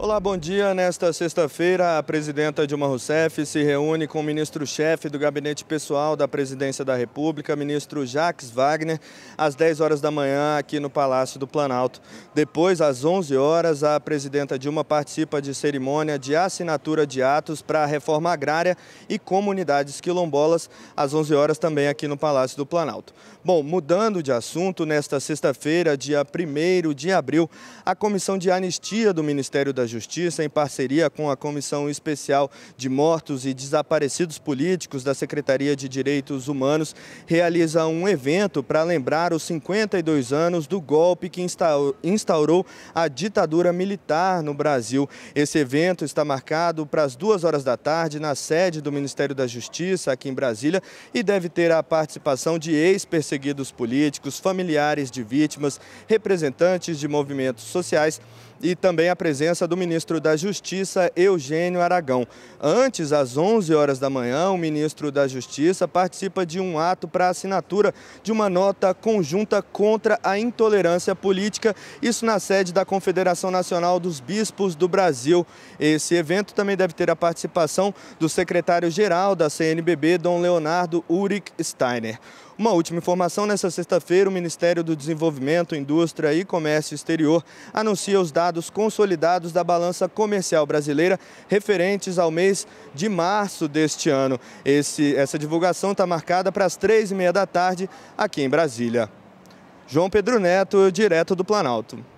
Olá, bom dia. Nesta sexta-feira, a presidenta Dilma Rousseff se reúne com o ministro-chefe do Gabinete Pessoal da Presidência da República, ministro Jacques Wagner, às 10 horas da manhã aqui no Palácio do Planalto. Depois, às 11 horas, a presidenta Dilma participa de cerimônia de assinatura de atos para a reforma agrária e comunidades quilombolas, às 11 horas também aqui no Palácio do Planalto. Bom, mudando de assunto, nesta sexta-feira, dia 1 de abril, a Comissão de Anistia do Ministério da Justiça, em parceria com a Comissão Especial de Mortos e Desaparecidos Políticos da Secretaria de Direitos Humanos, realiza um evento para lembrar os 52 anos do golpe que instaurou a ditadura militar no Brasil. Esse evento está marcado para as duas horas da tarde na sede do Ministério da Justiça, aqui em Brasília, e deve ter a participação de ex-perseguidos políticos, familiares de vítimas, representantes de movimentos sociais e também a presença do ministro da Justiça, Eugênio Aragão. Antes, às 11 horas da manhã, o ministro da Justiça participa de um ato para assinatura de uma nota conjunta contra a intolerância política, isso na sede da Confederação Nacional dos Bispos do Brasil. Esse evento também deve ter a participação do secretário-geral da CNBB, Dom Leonardo Uric Steiner. Uma última informação, nessa sexta-feira o Ministério do Desenvolvimento, Indústria e Comércio Exterior anuncia os dados consolidados da balança comercial brasileira referentes ao mês de março deste ano. Esse, essa divulgação está marcada para as três e meia da tarde aqui em Brasília. João Pedro Neto, direto do Planalto.